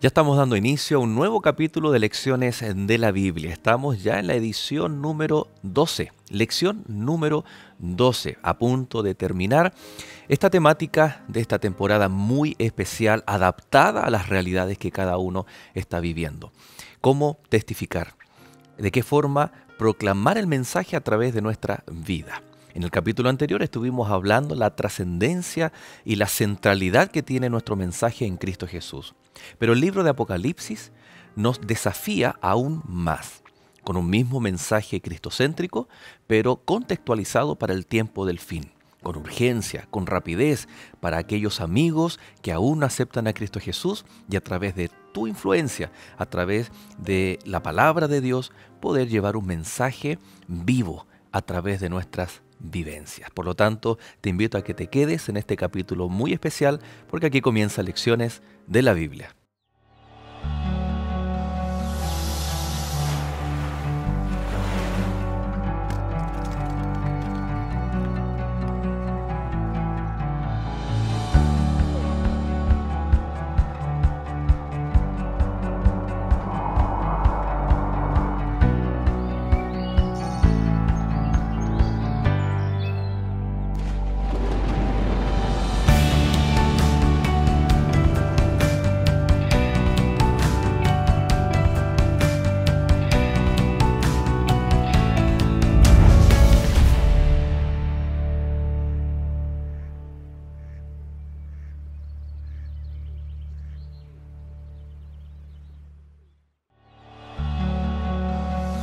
Ya estamos dando inicio a un nuevo capítulo de lecciones de la Biblia. Estamos ya en la edición número 12, lección número 12, a punto de terminar esta temática de esta temporada muy especial, adaptada a las realidades que cada uno está viviendo. ¿Cómo testificar? ¿De qué forma proclamar el mensaje a través de nuestra vida? En el capítulo anterior estuvimos hablando la trascendencia y la centralidad que tiene nuestro mensaje en Cristo Jesús. Pero el libro de Apocalipsis nos desafía aún más, con un mismo mensaje cristocéntrico, pero contextualizado para el tiempo del fin, con urgencia, con rapidez, para aquellos amigos que aún no aceptan a Cristo Jesús y a través de tu influencia, a través de la palabra de Dios, poder llevar un mensaje vivo a través de nuestras vivencias. Por lo tanto, te invito a que te quedes en este capítulo muy especial porque aquí comienza lecciones de la Biblia.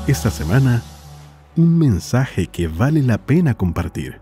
Esta semana, un mensaje que vale la pena compartir.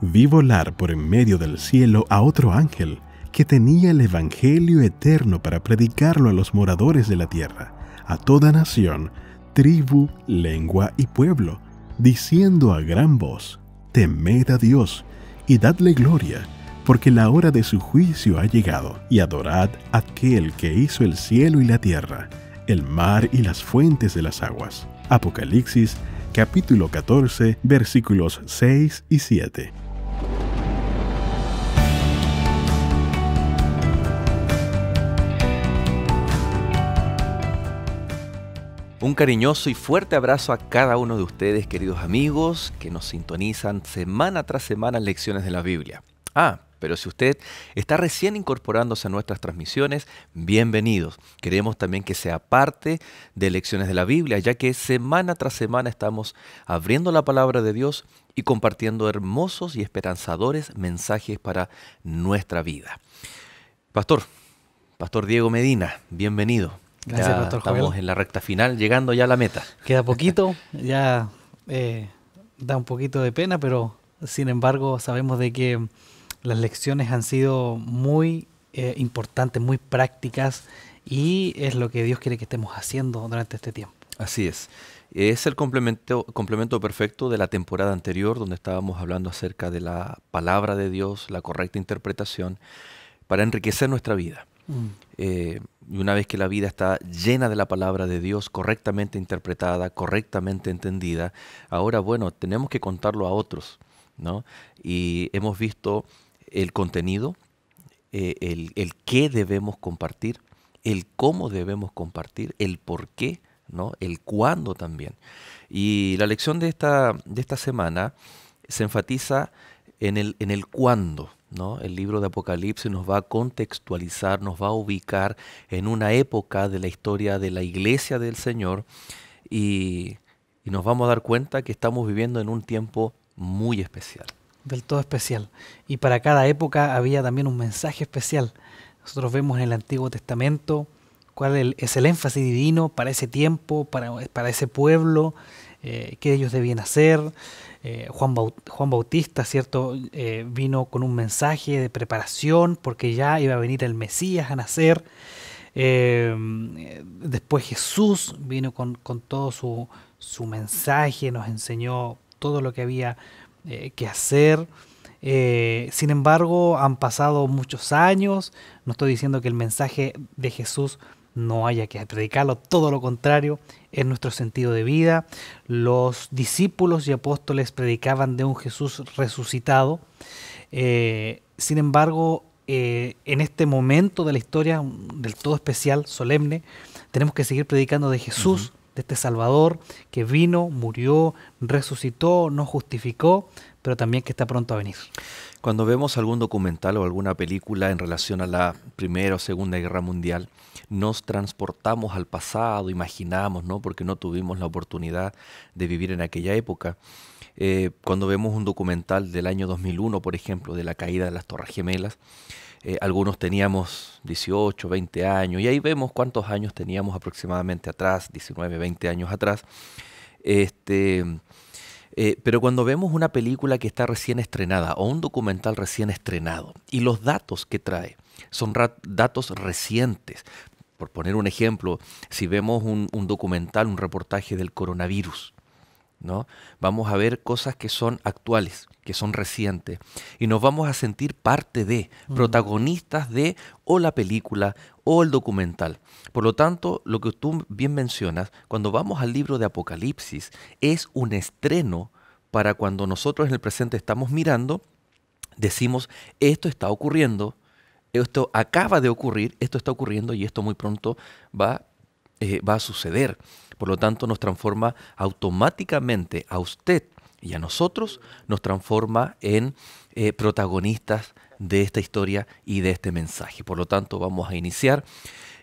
Vi volar por en medio del cielo a otro ángel que tenía el Evangelio eterno para predicarlo a los moradores de la tierra, a toda nación, tribu, lengua y pueblo, diciendo a gran voz, temed a Dios y dadle gloria porque la hora de su juicio ha llegado, y adorad aquel que hizo el cielo y la tierra, el mar y las fuentes de las aguas. Apocalipsis capítulo 14 versículos 6 y 7. Un cariñoso y fuerte abrazo a cada uno de ustedes, queridos amigos, que nos sintonizan semana tras semana en Lecciones de la Biblia. Ah, pero si usted está recién incorporándose a nuestras transmisiones, bienvenidos. Queremos también que sea parte de Lecciones de la Biblia, ya que semana tras semana estamos abriendo la palabra de Dios y compartiendo hermosos y esperanzadores mensajes para nuestra vida. Pastor, Pastor Diego Medina, bienvenido. Gracias, Pastor Estamos en la recta final, llegando ya a la meta. Queda poquito, ya eh, da un poquito de pena, pero sin embargo sabemos de que las lecciones han sido muy eh, importantes, muy prácticas y es lo que Dios quiere que estemos haciendo durante este tiempo. Así es. Es el complemento, complemento perfecto de la temporada anterior donde estábamos hablando acerca de la palabra de Dios, la correcta interpretación, para enriquecer nuestra vida. Mm. Eh, y una vez que la vida está llena de la palabra de Dios, correctamente interpretada, correctamente entendida, ahora bueno, tenemos que contarlo a otros, ¿no? Y hemos visto el contenido, eh, el, qué debemos compartir, el cómo debemos compartir, el por qué, ¿no? el cuándo también. Y la lección de esta, de esta semana se enfatiza en el, en el cuándo. ¿no? El libro de Apocalipsis nos va a contextualizar, nos va a ubicar en una época de la historia de la iglesia del Señor y, y nos vamos a dar cuenta que estamos viviendo en un tiempo muy especial del todo especial. Y para cada época había también un mensaje especial. Nosotros vemos en el Antiguo Testamento cuál es el énfasis divino para ese tiempo, para, para ese pueblo, eh, qué ellos debían hacer. Eh, Juan, Juan, Bautista, ¿cierto? Eh, vino con un mensaje de preparación porque ya iba a venir el Mesías a nacer. después Jesús vino con, todo su, su mensaje, nos enseñó todo lo que había eh, qué hacer. Eh, sin embargo, han pasado muchos años. No estoy diciendo que el mensaje de Jesús no haya que predicarlo, todo lo contrario, es nuestro sentido de vida. Los discípulos y apóstoles predicaban de un Jesús resucitado. Eh, sin embargo, en este momento de la historia, del todo especial, solemne, tenemos que seguir predicando de Jesús de este Salvador que vino, murió, resucitó, nos justificó, pero también que está pronto a venir. Cuando vemos algún documental o alguna película en relación a la Primera o Segunda Guerra Mundial, nos transportamos al pasado, imaginamos, ¿no? Porque no tuvimos la oportunidad de vivir en aquella época. Eh, cuando vemos un documental del año 2001, por ejemplo, de la caída de las Torres Gemelas, eh, algunos teníamos 18, 20 años, y ahí vemos cuántos años teníamos aproximadamente atrás, 19, 20 años atrás. Este, eh, pero cuando vemos una película que está recién estrenada o un documental recién estrenado, y los datos que trae son datos recientes, por poner un ejemplo, si vemos un, un documental, un reportaje del coronavirus, ¿no? vamos a ver cosas que son actuales que son recientes, y nos vamos a sentir parte de, mm. protagonistas de o la película o el documental. Por lo tanto, lo que tú bien mencionas, cuando vamos al libro de Apocalipsis, es un estreno para cuando nosotros en el presente estamos mirando, decimos, esto está ocurriendo, esto acaba de ocurrir, esto está ocurriendo y esto muy pronto va, eh, va a suceder. Por lo tanto, nos transforma automáticamente a usted y a nosotros nos transforma en eh, protagonistas de esta historia y de este mensaje. Por lo tanto, vamos a iniciar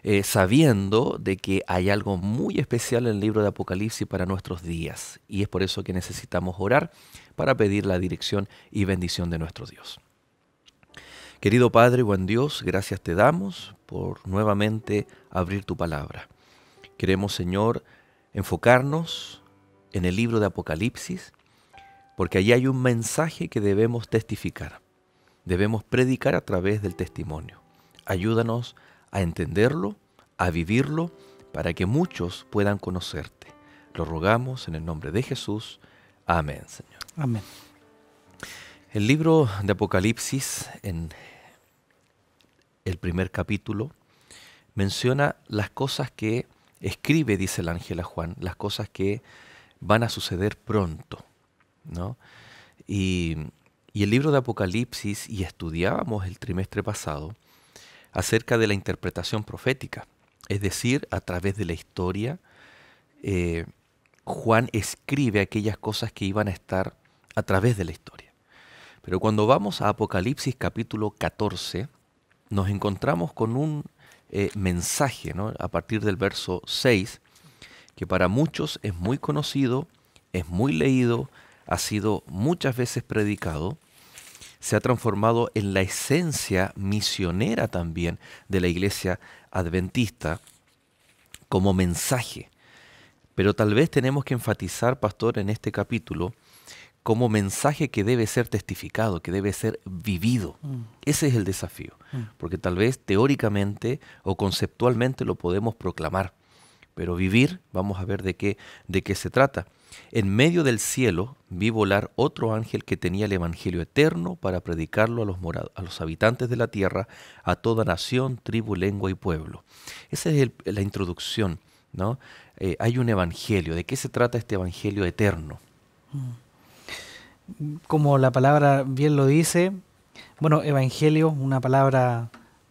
eh, sabiendo de que hay algo muy especial en el libro de Apocalipsis para nuestros días. Y es por eso que necesitamos orar para pedir la dirección y bendición de nuestro Dios. Querido Padre, buen Dios, gracias te damos por nuevamente abrir tu palabra. Queremos, Señor, enfocarnos en el libro de Apocalipsis porque allí hay un mensaje que debemos testificar, debemos predicar a través del testimonio. Ayúdanos a entenderlo, a vivirlo, para que muchos puedan conocerte. Lo rogamos en el nombre de Jesús. Amén, Señor. Amén. El libro de Apocalipsis, en el primer capítulo, menciona las cosas que escribe, dice el ángel a Juan, las cosas que van a suceder pronto. Y, el libro de Apocalipsis, y estudiábamos el trimestre pasado, acerca de la interpretación profética. Es decir, a través de la historia, eh, Juan escribe aquellas cosas que iban a estar a través de la historia. Pero cuando vamos a Apocalipsis capítulo 14, nos encontramos con un eh, mensaje a partir del verso 6, que para muchos es muy conocido, es muy leído, ha sido muchas veces predicado, se ha transformado en la esencia misionera también de la iglesia adventista como mensaje. Pero tal vez tenemos que enfatizar, pastor, en este capítulo, como mensaje que debe ser testificado, que debe ser vivido. Mm. Ese es el desafío, mm. porque tal vez teóricamente o conceptualmente lo podemos proclamar, pero vivir, vamos a ver de qué, de qué se trata. En medio del cielo vi volar otro ángel que tenía el Evangelio eterno para predicarlo a los, a los habitantes de la tierra, a toda nación, tribu, lengua y pueblo. Esa es la introducción. ¿no? Eh, hay un Evangelio. ¿De qué se trata este Evangelio eterno? Mm. Como la palabra bien lo dice, bueno, Evangelio, una palabra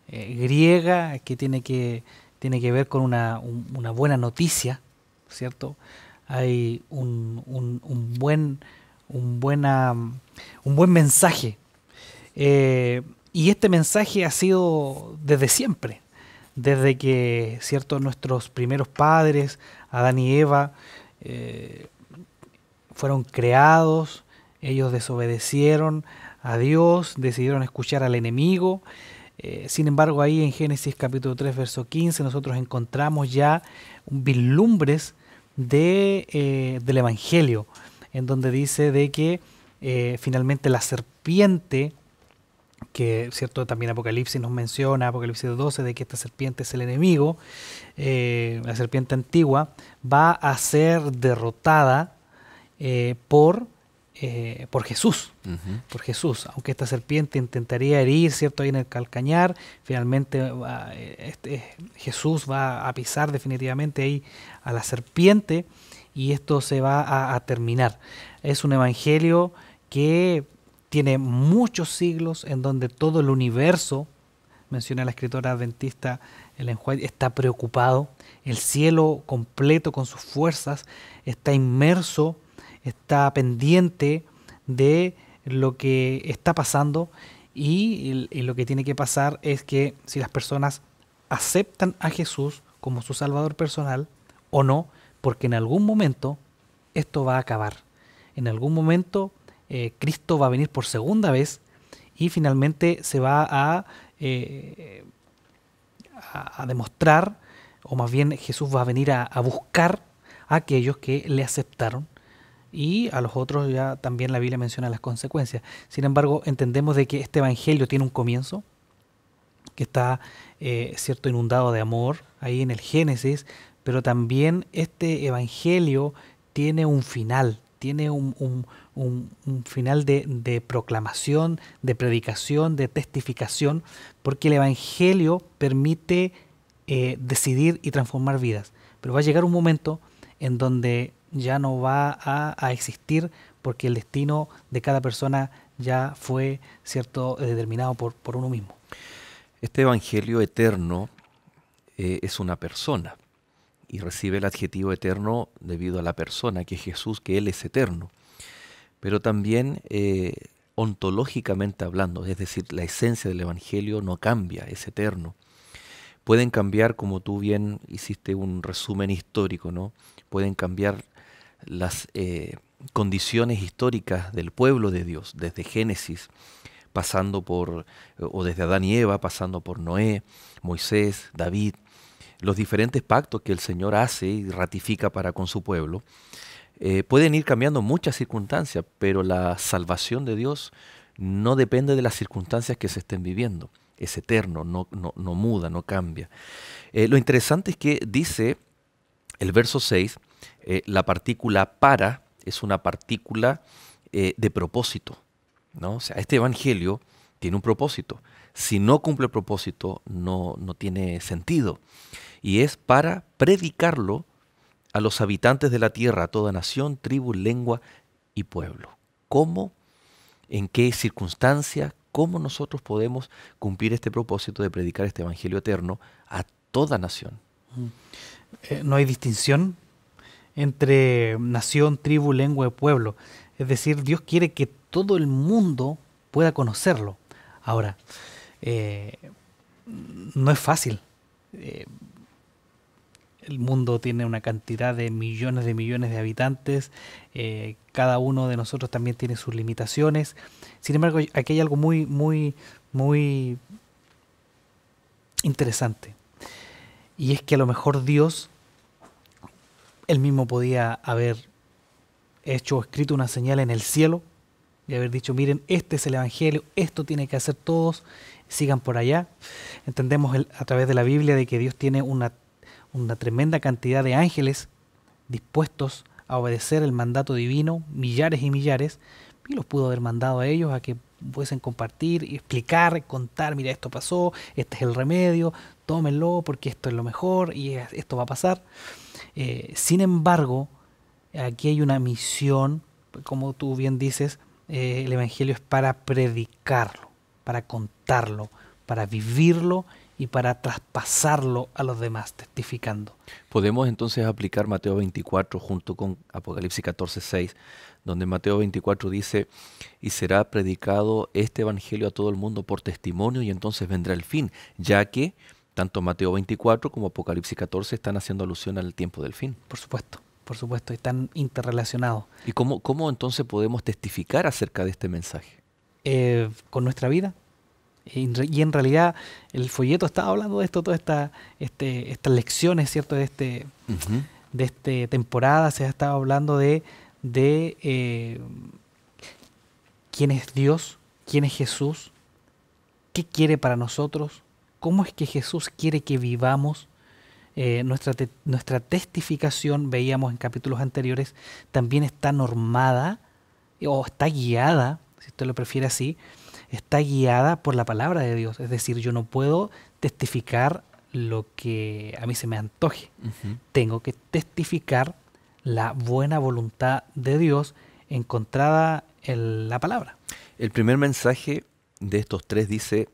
eh, griega que tiene, que tiene que ver con una, una buena noticia, ¿cierto? hay un, un, buen, un, buena, un buen mensaje. Eh, y este mensaje ha sido desde siempre, desde que ciertos nuestros primeros padres, Adán y Eva, eh, fueron creados, ellos desobedecieron a Dios, decidieron escuchar al enemigo. Eh, sin embargo, ahí en Génesis capítulo 3, verso 15, nosotros encontramos ya vislumbres de, eh, del Evangelio, en donde dice de que eh, finalmente la serpiente, que cierto también Apocalipsis nos menciona, Apocalipsis 12, de que esta serpiente es el enemigo, eh, la serpiente antigua, va a ser derrotada por por Jesús, por Jesús, aunque esta serpiente intentaría herir, ¿cierto? Ahí en el calcañar, finalmente ah, este, Jesús va a pisar definitivamente ahí a la serpiente y esto se va a, terminar. Es un evangelio que tiene muchos siglos en donde todo el universo, menciona la escritora adventista Ellen White, está preocupado. El cielo completo con sus fuerzas está inmerso, está pendiente de lo que está pasando y, lo que tiene que pasar es que si las personas aceptan a Jesús como su Salvador personal, o no, porque en algún momento esto va a acabar. En algún momento eh, Cristo va a venir por segunda vez y finalmente se va a, eh, a, demostrar, o más bien Jesús va a venir a, buscar a aquellos que le aceptaron y a los otros ya también la Biblia menciona las consecuencias. Sin embargo, entendemos de que este Evangelio tiene un comienzo, que está, eh, cierto, inundado de amor, ahí en el Génesis, pero también este Evangelio tiene un final, tiene un, final de, proclamación, de predicación, de testificación, porque el Evangelio permite eh, decidir y transformar vidas. Pero va a llegar un momento en donde ya no va a, existir porque el destino de cada persona ya fue cierto eh, determinado por, uno mismo. Este Evangelio eterno eh, es una persona y recibe el adjetivo eterno debido a la persona, que es Jesús, que Él es eterno. Pero también eh, ontológicamente hablando, es decir, la esencia del Evangelio no cambia, es eterno. Pueden cambiar, como tú bien hiciste un resumen histórico, ¿no? Pueden cambiar las eh, condiciones históricas del pueblo de Dios, desde Génesis, pasando por, o desde Adán y Eva, pasando por Noé, Moisés, David, los diferentes pactos que el Señor hace y ratifica para con su pueblo, eh, pueden ir cambiando muchas circunstancias, pero la salvación de Dios no depende de las circunstancias que se estén viviendo. Es eterno, no, no, muda, no cambia. Eh, lo interesante es que dice el verso 6, eh, la partícula para es una partícula de propósito. ¿no? O sea, este Evangelio tiene un propósito si no cumple el propósito, no, tiene sentido. Y es para predicarlo a los habitantes de la tierra, a toda nación, tribu, lengua y pueblo. ¿Cómo? ¿En qué circunstancias? ¿Cómo nosotros podemos cumplir este propósito de predicar este Evangelio eterno a toda nación? Eh, no hay distinción entre nación, tribu, lengua y pueblo. Es decir, Dios quiere que todo el mundo pueda conocerlo. Ahora, eh, no es fácil. Eh, el mundo tiene una cantidad de millones de millones de habitantes, eh, cada uno de nosotros también tiene sus limitaciones. Sin embargo, aquí hay algo muy, muy, muy interesante. Y es que a lo mejor Dios, él mismo podía haber hecho o escrito una señal en el cielo y haber dicho, miren, este es el Evangelio, esto tiene que hacer todos sigan por allá. Entendemos a través de la Biblia de que Dios tiene una, tremenda cantidad de ángeles dispuestos a obedecer el mandato divino, millares y millares, y los pudo haber mandado a ellos a que pudiesen compartir, explicar, contar, mira, esto pasó, este es el remedio, tómenlo porque esto es lo mejor y esto va a pasar. Eh, sin embargo, aquí hay una misión, como tú bien dices, eh, el Evangelio es para predicarlo para contarlo, para vivirlo y para traspasarlo a los demás, testificando. Podemos entonces aplicar Mateo 24 junto con Apocalipsis 14, 6, donde Mateo 24 dice, y será predicado este Evangelio a todo el mundo por testimonio y entonces vendrá el fin, ya que tanto Mateo 24 como Apocalipsis 14 están haciendo alusión al tiempo del fin. Por supuesto, por supuesto, están interrelacionados. ¿Y cómo, cómo entonces podemos testificar acerca de este mensaje? Eh, con nuestra vida. Y en realidad el folleto estaba hablando de esto, todas este, estas este, lecciones, ¿cierto? De este, de este temporada se ha estado hablando de, de eh, quién es Dios, quién es Jesús, qué quiere para nosotros, cómo es que Jesús quiere que vivamos. Eh, nuestra, nuestra testificación, veíamos en capítulos anteriores, también está normada o está guiada si usted lo prefiere así, está guiada por la palabra de Dios. Es decir, yo no puedo testificar lo que a mí se me antoje. Tengo que testificar la buena voluntad de Dios encontrada en la palabra. El primer mensaje de estos tres dice,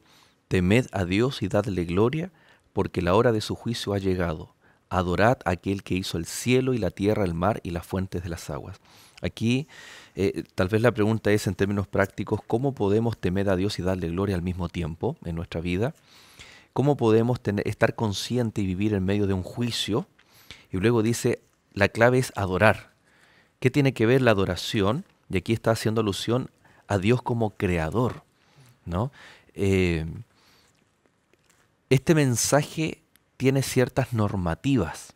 temed a Dios y dadle gloria, porque la hora de su juicio ha llegado. Adorad a aquel que hizo el cielo y la tierra, el mar y las fuentes de las aguas. Aquí eh, tal vez la pregunta es en términos prácticos, ¿cómo podemos temer a Dios y darle gloria al mismo tiempo en nuestra vida? ¿Cómo podemos estar consciente y vivir en medio de un juicio? Y luego dice, la clave es adorar. ¿Qué tiene que ver la adoración? Y aquí está haciendo alusión a Dios como creador. ¿no? Eh, este mensaje tiene ciertas normativas.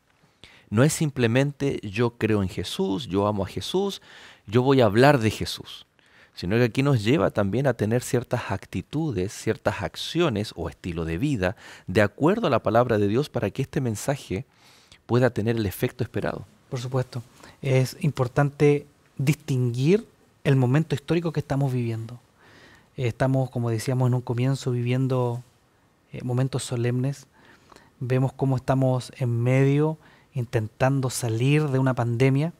No es simplemente yo creo en Jesús, yo amo a Jesús, yo voy a hablar de Jesús, sino que aquí nos lleva también a tener ciertas actitudes, ciertas acciones o estilo de vida de acuerdo a la palabra de Dios para que este mensaje pueda tener el efecto esperado. Por supuesto, es importante distinguir el momento histórico que estamos viviendo. Estamos, como decíamos en un comienzo, viviendo eh, momentos solemnes. Vemos cómo estamos en medio intentando salir de una pandemia,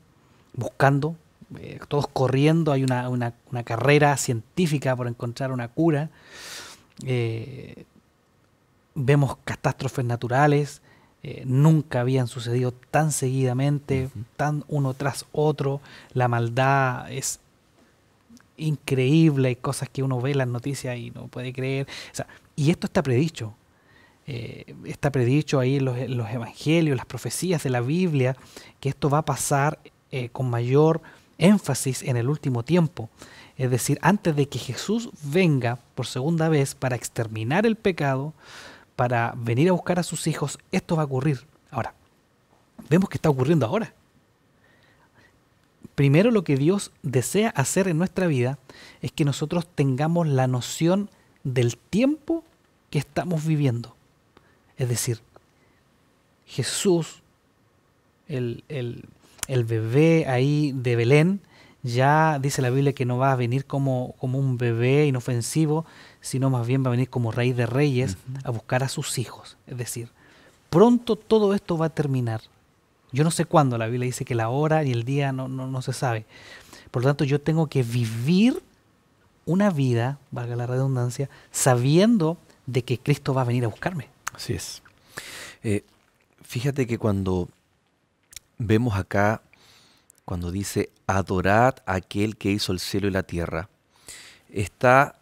buscando, eh, todos corriendo, hay una, carrera científica por encontrar una cura, eh, vemos catástrofes naturales, eh, nunca habían sucedido tan seguidamente, tan uno tras otro, la maldad es increíble, hay cosas que uno ve en las noticias y no puede creer, y esto está predicho, eh, está predicho ahí en los, evangelios, las profecías de la Biblia, que esto va a pasar eh, con mayor énfasis en el último tiempo. Es decir, antes de que Jesús venga por segunda vez para exterminar el pecado, para venir a buscar a sus hijos, esto va a ocurrir. Ahora, vemos que está ocurriendo ahora. Primero lo que Dios desea hacer en nuestra vida es que nosotros tengamos la noción del tiempo que estamos viviendo. Es decir, Jesús, el, bebé ahí de Belén, ya dice la Biblia que no va a venir como, como, un bebé inofensivo, sino más bien va a venir como rey de reyes a buscar a sus hijos. Es decir, pronto todo esto va a terminar. Yo no sé cuándo, la Biblia dice que la hora y el día no se sabe. Por lo tanto, yo tengo que vivir una vida, valga la redundancia, sabiendo de que Cristo va a venir a buscarme. Así es. Eh, fíjate que cuando vemos acá, cuando dice adorad a aquel que hizo el cielo y la tierra, está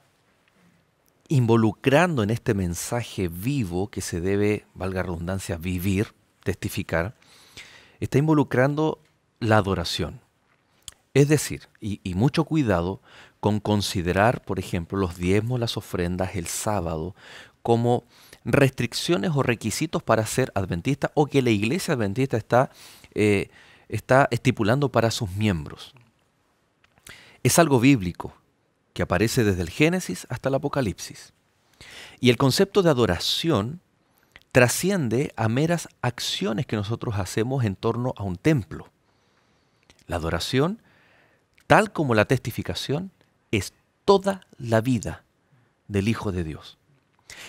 involucrando en este mensaje vivo que se debe, valga redundancia, vivir, testificar, está involucrando la adoración. Es decir, y, mucho cuidado con considerar, por ejemplo, los diezmos, las ofrendas, el sábado, como restricciones o requisitos para ser adventista o que la iglesia adventista está, eh, está estipulando para sus miembros. Es algo bíblico que aparece desde el Génesis hasta el Apocalipsis. Y el concepto de adoración trasciende a meras acciones que nosotros hacemos en torno a un templo. La adoración, tal como la testificación, es toda la vida del Hijo de Dios.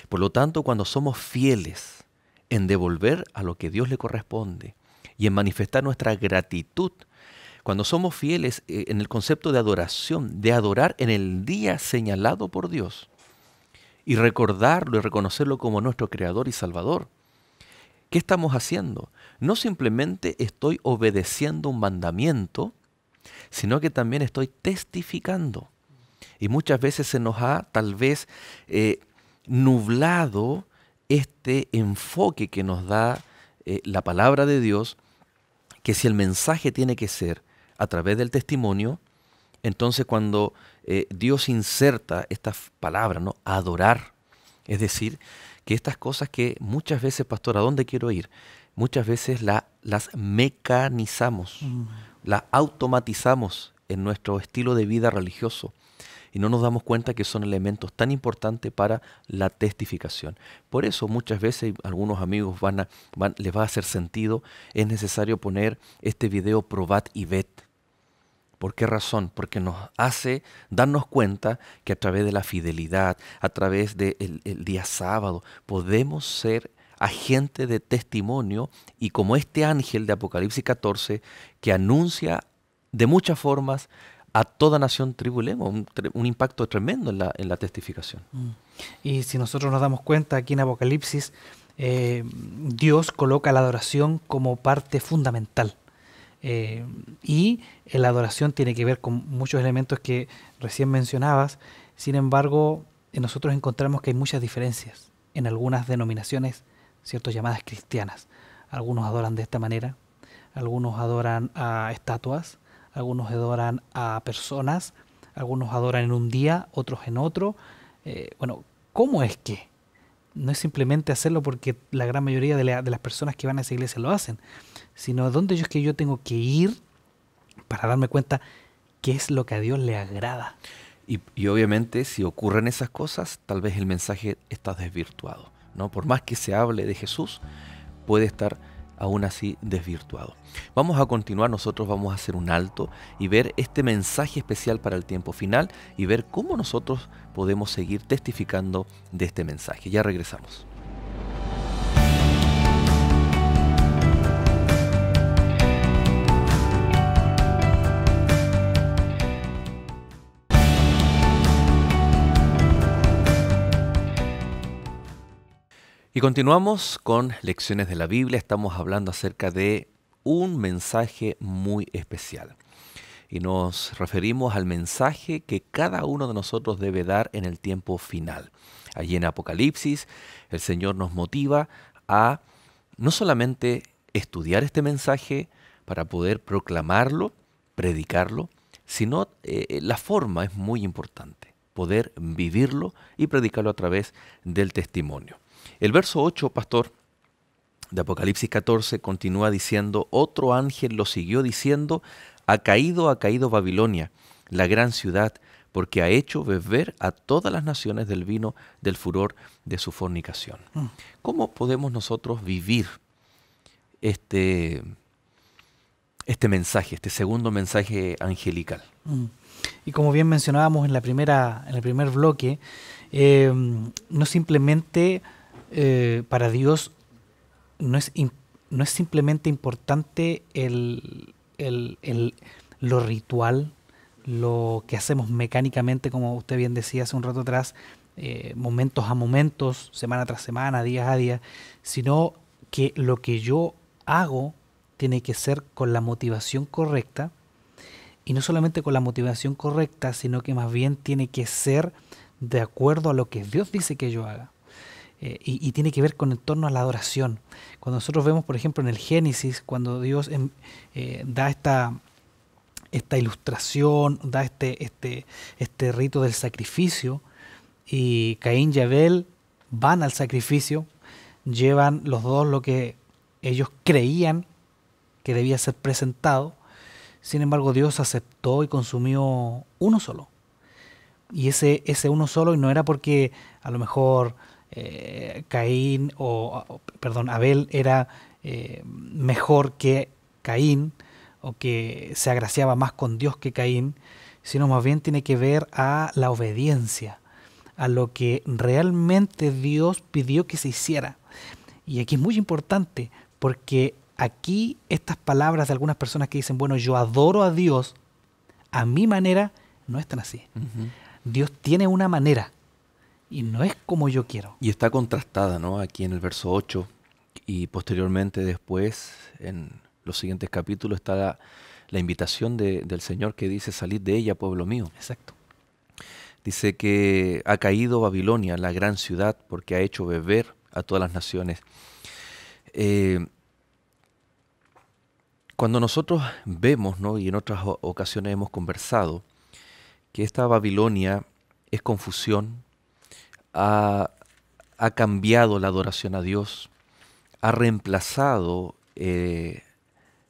Por lo tanto, cuando somos fieles en devolver a lo que Dios le corresponde y en manifestar nuestra gratitud, cuando somos fieles eh, en el concepto de adoración, de adorar en el día señalado por Dios y recordarlo y reconocerlo como nuestro Creador y Salvador, ¿qué estamos haciendo? No simplemente estoy obedeciendo un mandamiento, sino que también estoy testificando. Y muchas veces se nos ha tal vez eh, nublado este enfoque que nos da eh, la palabra de Dios, que si el mensaje tiene que ser a través del testimonio, entonces cuando eh, Dios inserta estas palabras, ¿no? Adorar. Es decir, que estas cosas que muchas veces, pastor, ¿a dónde quiero ir? Muchas veces la, las mecanizamos, mm. la las automatizamos en nuestro estilo de vida religioso y no nos damos cuenta que son elementos tan importantes para la testificación. Por eso muchas veces algunos amigos van les va a hacer sentido, es necesario poner este video probat y vet. ¿Por qué razón? Porque nos hace darnos cuenta que a través de la fidelidad, a través del de el día sábado, podemos ser agente de testimonio y como este ángel de Apocalipsis 14 que anuncia de muchas formas a toda nación tribu un, impacto tremendo en la, testificación. Mm. Y si nosotros nos damos cuenta aquí en Apocalipsis, eh, Dios coloca la adoración como parte fundamental. Eh, y la adoración tiene que ver con muchos elementos que recién mencionabas, sin embargo, nosotros encontramos que hay muchas diferencias en algunas denominaciones, cierto llamadas cristianas. Algunos adoran de esta manera, algunos adoran a estatuas, algunos adoran a personas, algunos adoran en un día, otros en otro. Eh, bueno, ¿cómo es que? No es simplemente hacerlo porque la gran mayoría de, las personas que van a esa iglesia lo hacen, sino dónde es que yo tengo que ir para darme cuenta qué es lo que a Dios le agrada. Y, obviamente si ocurren esas cosas, tal vez el mensaje está desvirtuado. ¿no? Por más que se hable de Jesús, puede estar aún así desvirtuado. Vamos a continuar, nosotros vamos a hacer un alto y ver este mensaje especial para el tiempo final y ver cómo nosotros podemos seguir testificando de este mensaje. Ya regresamos. Y continuamos con lecciones de la Biblia. Estamos hablando acerca de un mensaje muy especial. Y nos referimos al mensaje que cada uno de nosotros debe dar en el tiempo final. Allí en Apocalipsis, el Señor nos motiva a no solamente estudiar este mensaje para poder proclamarlo, predicarlo, sino eh, la forma es muy importante, poder vivirlo y predicarlo a través del testimonio. El verso 8, pastor, de Apocalipsis 14 continúa diciendo, otro ángel lo siguió diciendo, ha caído, ha caído Babilonia, la gran ciudad, porque ha hecho beber a todas las naciones del vino del furor de su fornicación. Mm. ¿Cómo podemos nosotros vivir este, este mensaje, este segundo mensaje angelical? Mm. Y como bien mencionábamos en, la primera, en el primer bloque, eh, no simplemente eh, para Dios no es, no es simplemente importante el, lo ritual, lo que hacemos mecánicamente, como usted bien decía hace un rato atrás, eh, momentos a momentos, semana tras semana, día a día, sino que lo que yo hago tiene que ser con la motivación correcta, y no solamente con la motivación correcta, sino que más bien tiene que ser de acuerdo a lo que Dios dice que yo haga. Eh, y, tiene que ver con el torno a la adoración. Cuando nosotros vemos, por ejemplo, en el Génesis, cuando Dios em, eh, da esta, esta ilustración, da este, este, este rito del sacrificio, y Caín y Abel van al sacrificio, llevan los dos lo que ellos creían que debía ser presentado, sin embargo Dios aceptó y consumió uno solo. Y ese, ese uno solo, y no era porque a lo mejor eh, Caín o, perdón, Abel era eh, mejor que Caín o que se agraciaba más con Dios que Caín, sino más bien tiene que ver a la obediencia, a lo que realmente Dios pidió que se hiciera. Y aquí es muy importante porque aquí estas palabras de algunas personas que dicen, bueno, yo adoro a Dios a mi manera, no están así. Dios tiene una manera y no es como yo quiero. Y está contrastada, ¿no? Aquí en el verso 8 y posteriormente después, en los siguientes capítulos, está la, invitación del Señor que dice, salid de ella, pueblo mío. Exacto. Dice que ha caído Babilonia, la gran ciudad, porque ha hecho beber a todas las naciones. Eh, cuando nosotros vemos, y en otras ocasiones hemos conversado, que esta Babilonia es confusión, ha, cambiado la adoración a Dios, ha reemplazado eh,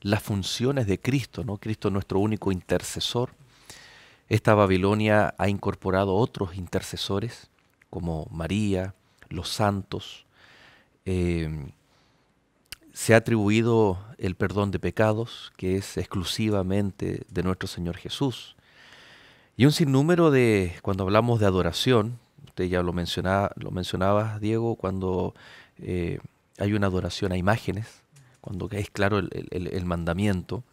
las funciones de Cristo, ¿no? Cristo es nuestro único intercesor. Esta Babilonia ha incorporado otros intercesores, como María, los santos. Em, se ha atribuido el perdón de pecados, que es exclusivamente de nuestro Señor Jesús. Y un sinnúmero de, cuando hablamos de adoración, usted ya lo mencionaba, lo mencionabas, Diego, cuando eh, hay una adoración a imágenes, cuando es claro el, mandamiento.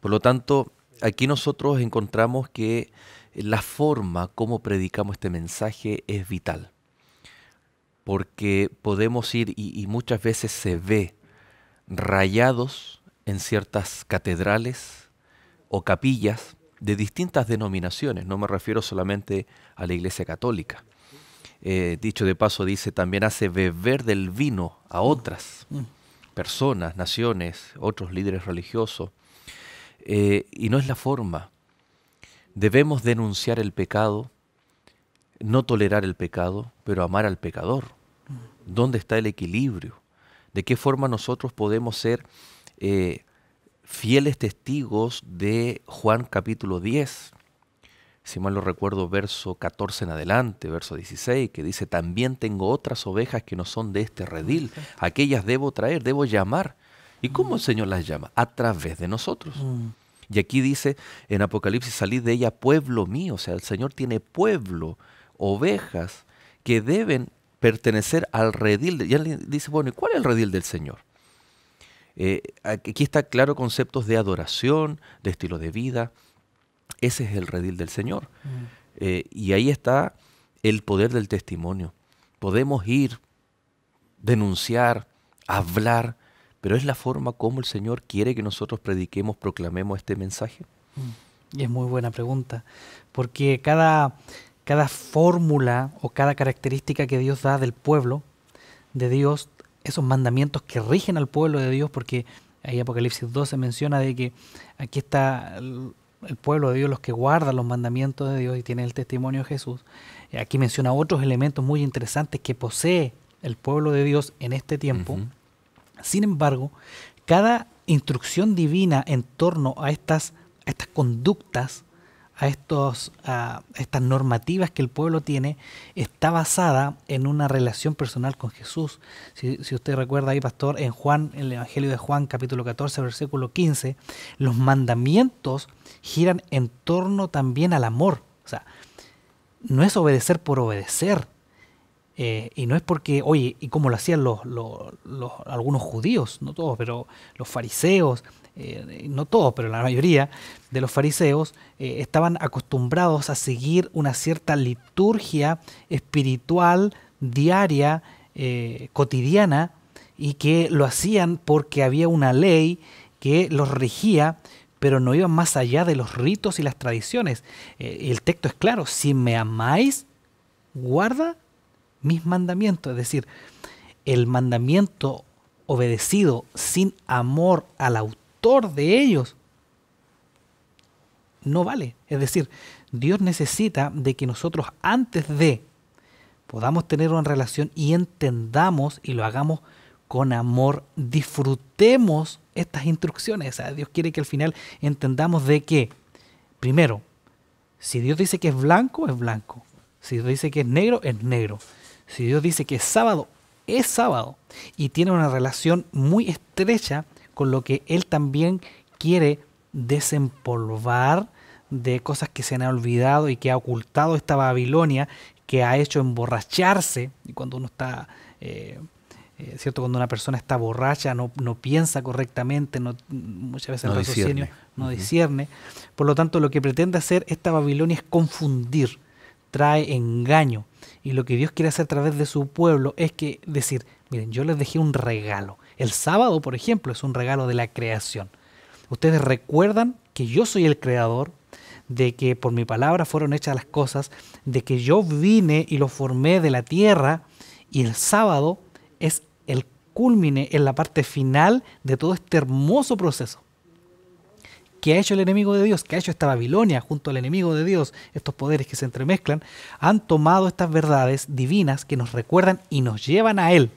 Por lo tanto, aquí nosotros encontramos que la forma como predicamos este mensaje es vital, porque podemos ir y, y muchas veces se ve rayados en ciertas catedrales o capillas de distintas denominaciones. No me refiero solamente a la Iglesia Católica. Eh, dicho de paso, dice, también hace beber del vino a mm. otras mm. personas, naciones, otros líderes religiosos. Eh, y no es la forma. Debemos denunciar el pecado, no tolerar el pecado, pero amar al pecador. Mm. ¿Dónde está el equilibrio? ¿De qué forma nosotros podemos ser eh, fieles testigos de Juan capítulo 10? si mal lo recuerdo, verso 14 en adelante, verso 16, que dice, también tengo otras ovejas que no son de este redil, aquellas debo traer, debo llamar. ¿Y cómo mm. el Señor las llama? A través de nosotros. Mm. Y aquí dice en Apocalipsis, salid de ella pueblo mío, o sea, el Señor tiene pueblo, ovejas, que deben pertenecer al redil. y él dice, bueno, ¿y cuál es el redil del Señor? Eh, aquí está claro conceptos de adoración, de estilo de vida, ese es el redil del Señor. Mm. Eh, y ahí está el poder del testimonio. Podemos ir, denunciar, hablar, pero es la forma como el Señor quiere que nosotros prediquemos, proclamemos este mensaje. Mm. Y es muy buena pregunta, porque cada, cada fórmula o cada característica que Dios da del pueblo, de Dios, esos mandamientos que rigen al pueblo de Dios, porque ahí Apocalipsis se menciona de que aquí está el pueblo de Dios, los que guardan los mandamientos de Dios y tienen el testimonio de Jesús. Aquí menciona otros elementos muy interesantes que posee el pueblo de Dios en este tiempo. Sin embargo, cada instrucción divina en torno a estas, a estas conductas a, estos, a estas normativas que el pueblo tiene está basada en una relación personal con Jesús. Si, usted recuerda ahí, pastor, en Juan, en el Evangelio de Juan, capítulo 14, versículo 15, los mandamientos giran en torno también al amor. O sea, no es obedecer por obedecer. Eh, y no es porque, oye, y como lo hacían los, algunos judíos, no todos, pero los fariseos, eh, no todos, pero la mayoría de los fariseos eh, estaban acostumbrados a seguir una cierta liturgia espiritual diaria, eh, cotidiana, y que lo hacían porque había una ley que los regía, pero no iban más allá de los ritos y las tradiciones. el texto es claro, si me amáis, guarda mis mandamientos, es decir, el mandamiento obedecido sin amor al autor, de ellos, no vale. Es decir, Dios necesita de que nosotros antes de podamos tener una relación y entendamos y lo hagamos con amor, disfrutemos estas instrucciones. Dios quiere que al final entendamos de que, primero, si Dios dice que es blanco, es blanco. Si Dios dice que es negro, es negro. Si Dios dice que es sábado, es sábado. Y tiene una relación muy estrecha lo que Él también quiere desempolvar de cosas que se han olvidado y que ha ocultado esta Babilonia, que ha hecho emborracharse, y cuando uno está... Eh, eh, ¿cierto? Cuando una persona está borracha, no, piensa correctamente, no, muchas veces no el no discierne. Por lo tanto, lo que pretende hacer esta Babilonia es confundir, trae engaño. Y lo que Dios quiere hacer a través de su pueblo es que decir, miren, yo les dejé un regalo, el sábado, por ejemplo, es un regalo de la creación. Ustedes recuerdan que yo soy el creador, de que por mi palabra fueron hechas las cosas, de que yo vine y lo formé de la tierra, y el sábado es el culmine, en la parte final de todo este hermoso proceso. ¿Qué ha hecho el enemigo de Dios? ¿Qué ha hecho esta Babilonia junto al enemigo de Dios? Estos poderes que se entremezclan han tomado estas verdades divinas que nos recuerdan y nos llevan a Él,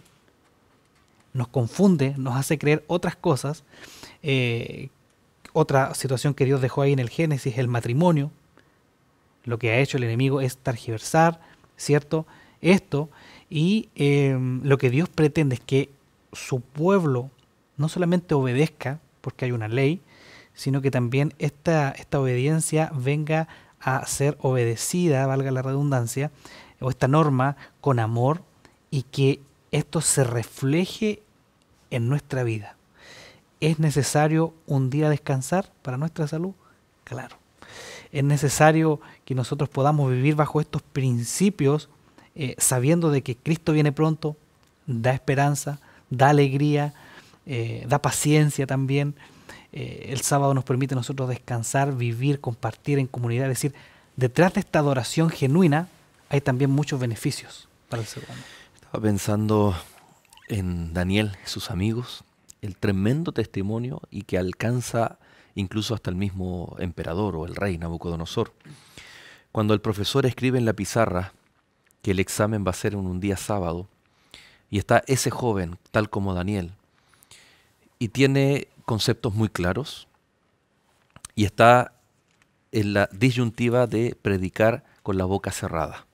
nos confunde, nos hace creer otras cosas. Eh, otra situación que Dios dejó ahí en el Génesis el matrimonio. Lo que ha hecho el enemigo es targiversar, ¿cierto? Esto. Y em, lo que Dios pretende es que su pueblo no solamente obedezca, porque hay una ley, sino que también esta, esta obediencia venga a ser obedecida, valga la redundancia, o esta norma con amor y que esto se refleje en nuestra vida. ¿Es necesario un día descansar para nuestra salud? Claro. Es necesario que nosotros podamos vivir bajo estos principios, eh, sabiendo de que Cristo viene pronto, da esperanza, da alegría, eh, da paciencia también. Eh, el sábado nos permite a nosotros descansar, vivir, compartir en comunidad. Es decir, detrás de esta adoración genuina hay también muchos beneficios para el ser humano. Estaba pensando en Daniel, sus amigos, el tremendo testimonio y que alcanza incluso hasta el mismo emperador o el rey Nabucodonosor. Cuando el profesor escribe en la pizarra que el examen va a ser en un día sábado, y está ese joven, tal como Daniel, y tiene conceptos muy claros, y está en la disyuntiva de predicar con la boca cerrada,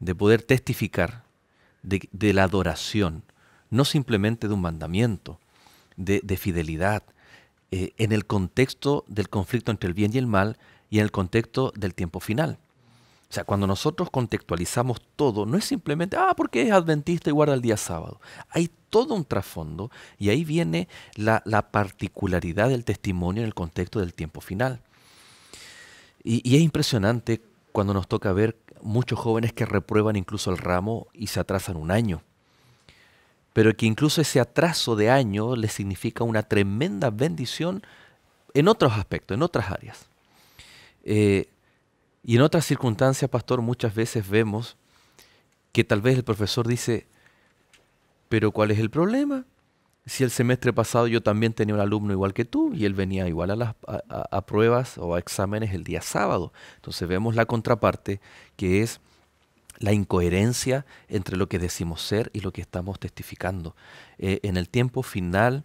de poder testificar de, la adoración, no simplemente de un mandamiento, de, fidelidad, eh, en el contexto del conflicto entre el bien y el mal y en el contexto del tiempo final. O sea, cuando nosotros contextualizamos todo, no es simplemente, ah, porque es adventista y guarda el día sábado. Hay todo un trasfondo y ahí viene la, particularidad del testimonio en el contexto del tiempo final. y, es impresionante cuando nos toca ver muchos jóvenes que reprueban incluso el ramo y se atrasan un año, pero que incluso ese atraso de año les significa una tremenda bendición en otros aspectos, en otras áreas. Eh, y en otras circunstancias, pastor, muchas veces vemos que tal vez el profesor dice, pero ¿cuál es el problema? si el semestre pasado yo también tenía un alumno igual que tú y él venía igual a las a, pruebas o a exámenes el día sábado. Entonces vemos la contraparte que es la incoherencia entre lo que decimos ser y lo que estamos testificando. Eh, en el tiempo final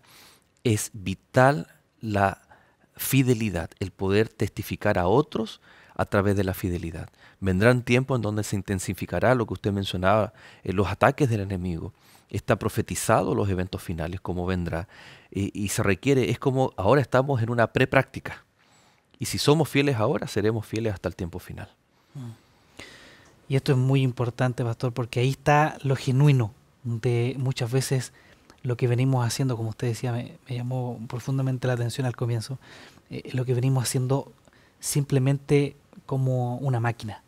es vital la fidelidad, el poder testificar a otros a través de la fidelidad. Vendrán tiempos en donde se intensificará lo que usted mencionaba, eh, los ataques del enemigo, está profetizado los eventos finales, como vendrá, y, se requiere, es como ahora estamos en una prepráctica. Y si somos fieles ahora, seremos fieles hasta el tiempo final. Mm. Y esto es muy importante, pastor, porque ahí está lo genuino de muchas veces lo que venimos haciendo, como usted decía, me, llamó profundamente la atención al comienzo, eh, lo que venimos haciendo simplemente como una máquina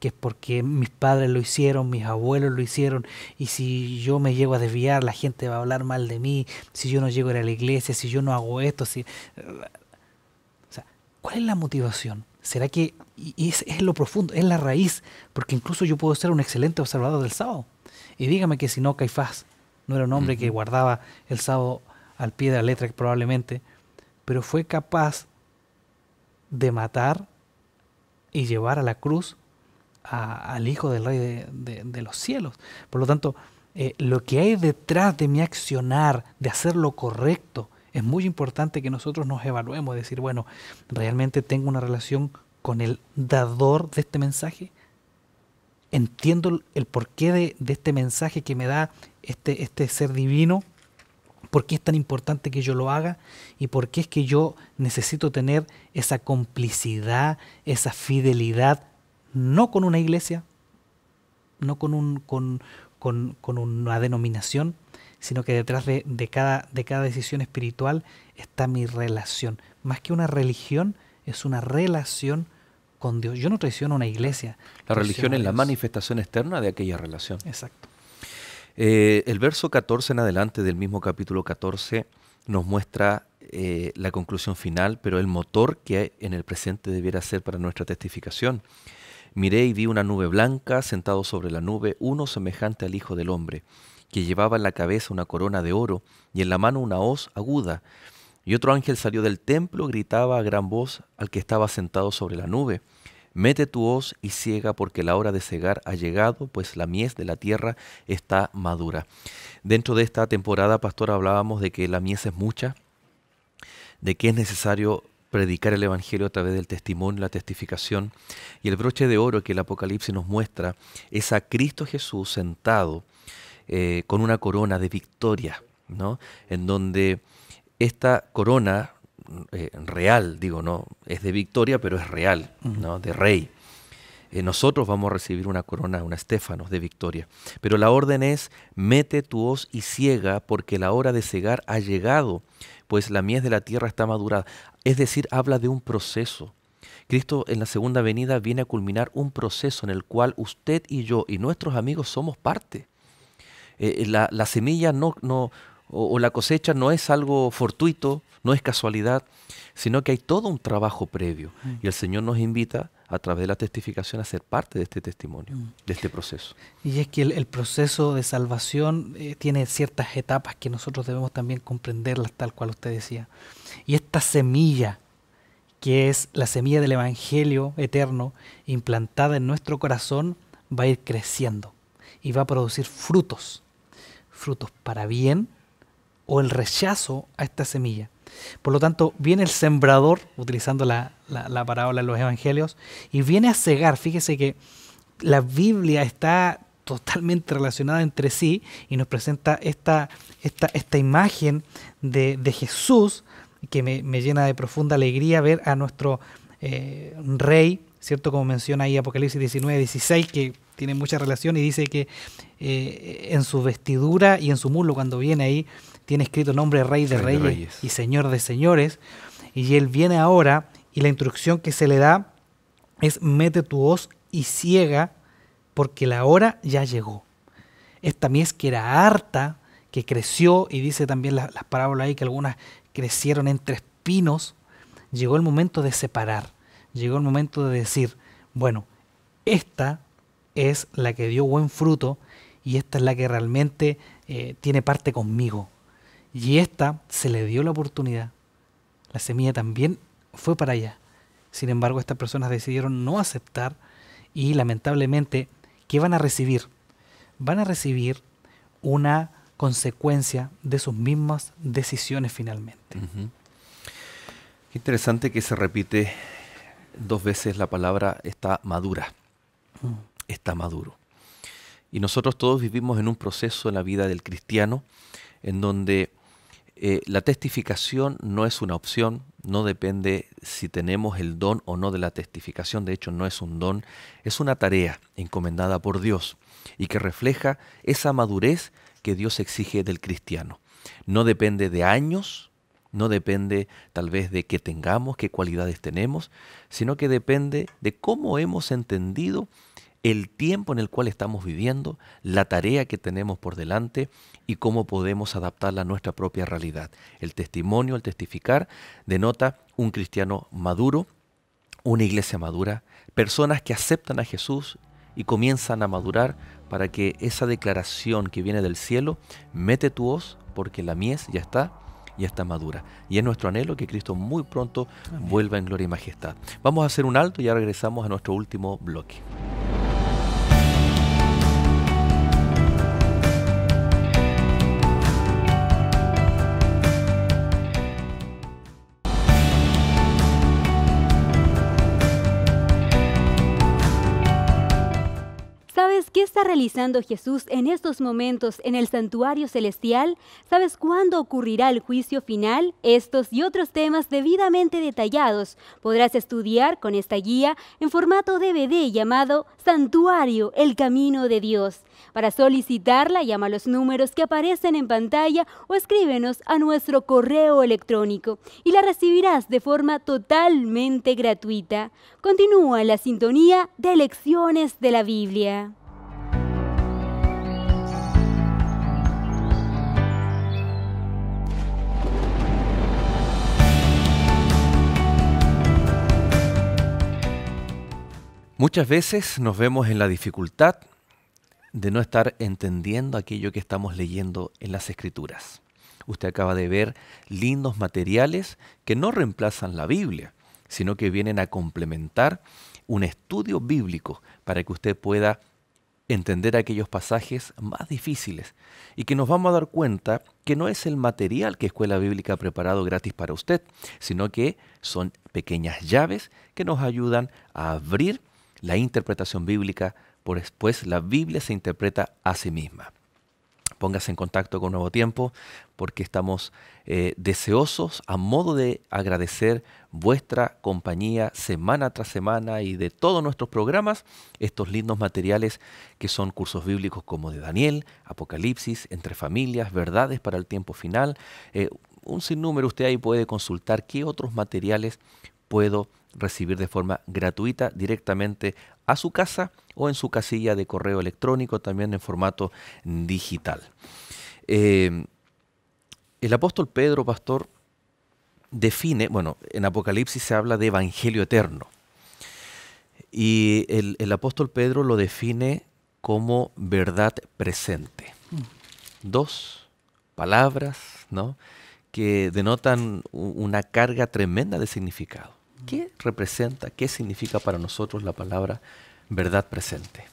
que es porque mis padres lo hicieron, mis abuelos lo hicieron, y si yo me llego a desviar, la gente va a hablar mal de mí, si yo no llego a ir a la iglesia, si yo no hago esto, si... O sea, ¿cuál es la motivación? ¿Será que es, lo profundo, es la raíz? Porque incluso yo puedo ser un excelente observador del sábado. Y dígame que si no, Caifás no era un hombre que guardaba el sábado al pie de la letra probablemente, pero fue capaz de matar y llevar a la cruz al Hijo del Rey de, los cielos. Por lo tanto, eh, lo que hay detrás de mi accionar, de hacer lo correcto, es muy importante que nosotros nos evaluemos, decir, bueno, ¿realmente tengo una relación con el dador de este mensaje? ¿Entiendo el porqué de, este mensaje que me da este, este ser divino? ¿Por qué es tan importante que yo lo haga? ¿Y por qué es que yo necesito tener esa complicidad, esa fidelidad no con una iglesia, no con, un, con, una denominación, sino que detrás de, cada, de cada decisión espiritual está mi relación. Más que una religión, es una relación con Dios. Yo no traiciono una iglesia. La religión es la manifestación externa de aquella relación. Exacto. Eh, el verso 14 en adelante del mismo capítulo 14 nos muestra eh, la conclusión final, pero el motor que en el presente debiera ser para nuestra testificación. Miré y vi una nube blanca, sentado sobre la nube, uno semejante al Hijo del Hombre, que llevaba en la cabeza una corona de oro y en la mano una hoz aguda. Y otro ángel salió del templo, gritaba a gran voz al que estaba sentado sobre la nube, Mete tu hoz y ciega porque la hora de cegar ha llegado, pues la mies de la tierra está madura. Dentro de esta temporada, pastor, hablábamos de que la mies es mucha, de que es necesario predicar el Evangelio a través del testimonio, la testificación. Y el broche de oro que el Apocalipsis nos muestra es a Cristo Jesús sentado eh, con una corona de victoria, ¿no? En donde esta corona eh, real, digo, no, es de victoria, pero es real, ¿no? De rey. Eh, nosotros vamos a recibir una corona, una estéfanos de victoria. Pero la orden es, mete tu hoz y ciega, porque la hora de cegar ha llegado pues la mies de la tierra está madurada. Es decir, habla de un proceso. Cristo en la segunda venida viene a culminar un proceso en el cual usted y yo y nuestros amigos somos parte. Eh, eh, la, semilla no, no, o la cosecha no es algo fortuito, no es casualidad, sino que hay todo un trabajo previo. Mm. Y el Señor nos invita a través de la testificación a ser parte de este testimonio, mm. de este proceso. Y es que el, proceso de salvación eh, tiene ciertas etapas que nosotros debemos también comprenderlas, tal cual usted decía. Y esta semilla, que es la semilla del Evangelio eterno, implantada en nuestro corazón, va a ir creciendo y va a producir frutos, frutos para bien o el rechazo a esta semilla. Por lo tanto, viene el sembrador, utilizando la, parábola de los evangelios, y viene a cegar. Fíjese que la Biblia está totalmente relacionada entre sí y nos presenta esta, esta, imagen de, Jesús que me, llena de profunda alegría ver a nuestro eh, rey, ¿cierto? Como menciona ahí Apocalipsis 19, 16, que tiene mucha relación y dice que eh, en su vestidura y en su muslo cuando viene ahí tiene escrito nombre Rey de, Reyes, y Señor de Señores. Y él viene ahora y la instrucción que se le da es mete tu voz y ciega porque la hora ya llegó. Esta mies que era harta, que creció, y dice también las parábolas ahí que algunas crecieron entre espinos, llegó el momento de separar, llegó el momento de decir, bueno, esta es la que dio buen fruto y esta es la que realmente eh, tiene parte conmigo, y esta se le dio la oportunidad. La semilla también fue para allá. Sin embargo, estas personas decidieron no aceptar y lamentablemente, ¿qué van a recibir? Van a recibir una consecuencia de sus mismas decisiones finalmente. Qué interesante que se repite dos veces la palabra está madura. Mm. Está maduro. Y nosotros todos vivimos en un proceso en la vida del cristiano en donde eh, la testificación no es una opción, no depende si tenemos el don o no de la testificación, de hecho no es un don, es una tarea encomendada por Dios y que refleja esa madurez que Dios exige del cristiano. No depende de años, no depende tal vez de qué tengamos, qué cualidades tenemos, sino que depende de cómo hemos entendido el tiempo en el cual estamos viviendo, la tarea que tenemos por delante y cómo podemos adaptarla a nuestra propia realidad. El testimonio, el testificar, denota un cristiano maduro, una iglesia madura, personas que aceptan a Jesús y comienzan a madurar para que esa declaración que viene del cielo, mete tu voz porque la mies ya está ya está madura. Y es nuestro anhelo que Cristo muy pronto vuelva en gloria y majestad. Vamos a hacer un alto y ya regresamos a nuestro último bloque. está realizando Jesús en estos momentos en el santuario celestial? ¿Sabes cuándo ocurrirá el juicio final? Estos y otros temas debidamente detallados podrás estudiar con esta guía en formato DVD llamado Santuario, el Camino de Dios. Para solicitarla, llama a los números que aparecen en pantalla o escríbenos a nuestro correo electrónico y la recibirás de forma totalmente gratuita. Continúa la sintonía de Lecciones de la Biblia. Muchas veces nos vemos en la dificultad de no estar entendiendo aquello que estamos leyendo en las escrituras. Usted acaba de ver lindos materiales que no reemplazan la Biblia, sino que vienen a complementar un estudio bíblico para que usted pueda entender aquellos pasajes más difíciles y que nos vamos a dar cuenta que no es el material que Escuela Bíblica ha preparado gratis para usted, sino que son pequeñas llaves que nos ayudan a abrir la interpretación bíblica, por después la Biblia se interpreta a sí misma. Póngase en contacto con Nuevo Tiempo porque estamos eh, deseosos a modo de agradecer vuestra compañía semana tras semana y de todos nuestros programas, estos lindos materiales que son cursos bíblicos como de Daniel, Apocalipsis, Entre Familias, Verdades para el Tiempo Final. Eh, un sinnúmero usted ahí puede consultar qué otros materiales puedo recibir de forma gratuita directamente a su casa o en su casilla de correo electrónico, también en formato digital. Em, el apóstol Pedro, pastor, define, bueno, en Apocalipsis se habla de Evangelio eterno. Y el, el apóstol Pedro lo define como verdad presente. Mm. Dos palabras, ¿no? que denotan una carga tremenda de significado. ¿Qué representa, qué significa para nosotros la palabra verdad presente?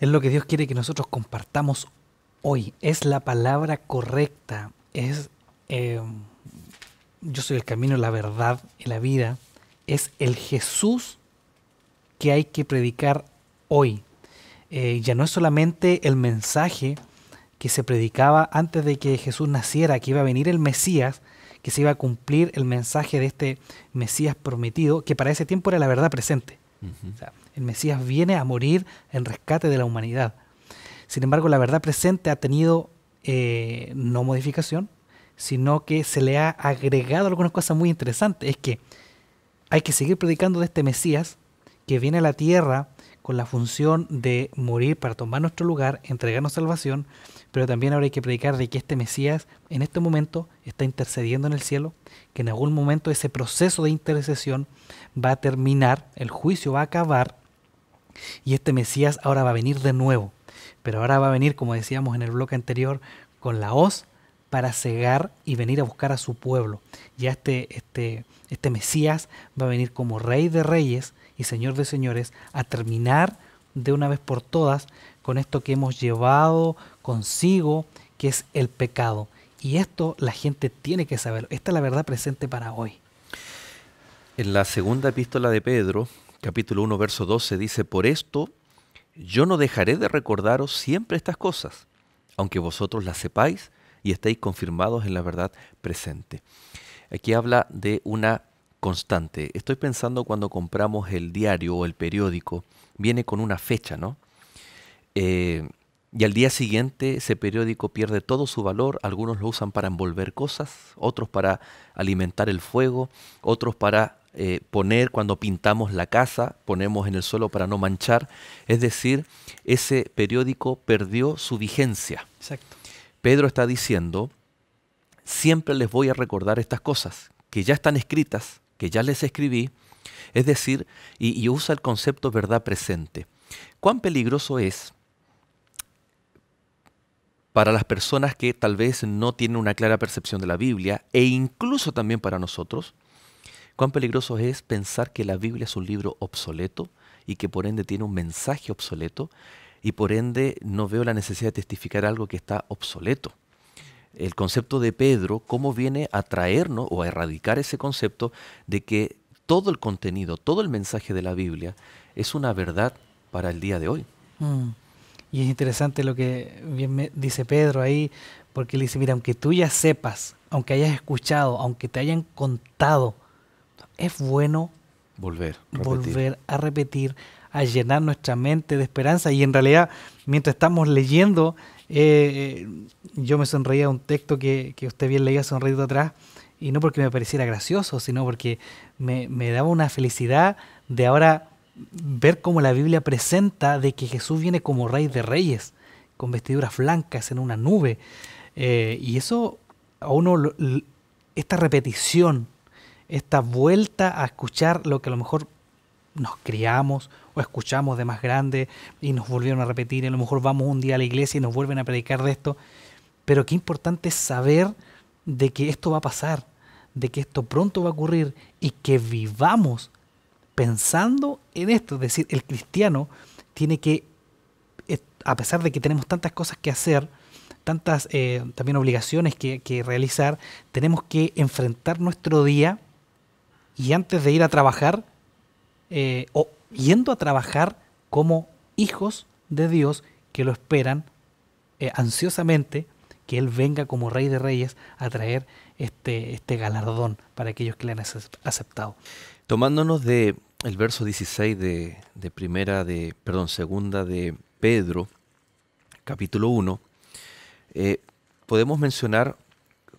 Es lo que Dios quiere que nosotros compartamos hoy. Es la palabra correcta. Es em, yo soy el camino, la verdad y la vida. Es el Jesús que hay que predicar hoy. Eh, ya no es solamente el mensaje que se predicaba antes de que Jesús naciera, que iba a venir el Mesías, que se iba a cumplir el mensaje de este Mesías prometido, que para ese tiempo era la verdad presente. el Mesías viene a morir en rescate de la humanidad. Sin embargo, la verdad presente ha tenido eh, no modificación, sino que se le ha agregado algunas cosas muy interesantes. Es que hay que seguir predicando de este Mesías que viene a la tierra con la función de morir para tomar nuestro lugar, entregarnos salvación, pero también ahora hay que predicar de que este Mesías en este momento está intercediendo en el cielo, que en algún momento ese proceso de intercesión va a terminar, el juicio va a acabar, y este Mesías ahora va a venir de nuevo, pero ahora va a venir, como decíamos en el bloque anterior, con la hoz para cegar y venir a buscar a su pueblo. Ya este, este, este Mesías va a venir como rey de reyes y señor de señores a terminar de una vez por todas con esto que hemos llevado consigo, que es el pecado. Y esto la gente tiene que saberlo. Esta es la verdad presente para hoy. En la segunda epístola de Pedro, capítulo 1, verso 12, dice, por esto yo no dejaré de recordaros siempre estas cosas, aunque vosotros las sepáis y estéis confirmados en la verdad presente. Aquí habla de una constante. Estoy pensando cuando compramos el diario o el periódico, viene con una fecha, ¿no? Eh, y al día siguiente ese periódico pierde todo su valor, algunos lo usan para envolver cosas, otros para alimentar el fuego, otros para eh, poner cuando pintamos la casa, ponemos en el suelo para no manchar. Es decir, ese periódico perdió su vigencia. Pedro está diciendo, siempre les voy a recordar estas cosas, que ya están escritas, que ya les escribí, es decir, y, y usa el concepto verdad presente. ¿Cuán peligroso es? para las personas que tal vez no tienen una clara percepción de la Biblia e incluso también para nosotros, cuán peligroso es pensar que la Biblia es un libro obsoleto y que por ende tiene un mensaje obsoleto y por ende no veo la necesidad de testificar algo que está obsoleto. El concepto de Pedro, cómo viene a traernos o a erradicar ese concepto de que todo el contenido, todo el mensaje de la Biblia es una verdad para el día de hoy. Mm. Y es interesante lo que bien dice Pedro ahí, porque le dice, mira, aunque tú ya sepas, aunque hayas escuchado, aunque te hayan contado, es bueno volver, volver a repetir, a llenar nuestra mente de esperanza. Y en realidad, mientras estamos leyendo, eh, eh, yo me sonreía un texto que, usted bien leía sonriendo atrás, y no porque me pareciera gracioso, sino porque me, me daba una felicidad de ahora ver cómo la Biblia presenta de que Jesús viene como rey de reyes, con vestiduras blancas en una nube. Eh, y eso a uno, esta repetición, esta vuelta a escuchar lo que a lo mejor nos criamos o escuchamos de más grande y nos volvieron a repetir, y a lo mejor vamos un día a la iglesia y nos vuelven a predicar de esto, pero qué importante saber de que esto va a pasar, de que esto pronto va a ocurrir y que vivamos pensando en esto. Es decir, el cristiano tiene que, eh, a pesar de que tenemos tantas cosas que hacer, tantas eh, también obligaciones que, realizar, tenemos que enfrentar nuestro día y antes de ir a trabajar, eh, o yendo a trabajar como hijos de Dios que lo esperan ansiosamente que Él venga como Rey de Reyes a traer este, este galardón para aquellos que le han aceptado. Tomándonos de el verso 16 de, primera de, perdón, segunda de Pedro, capítulo 1, eh, podemos mencionar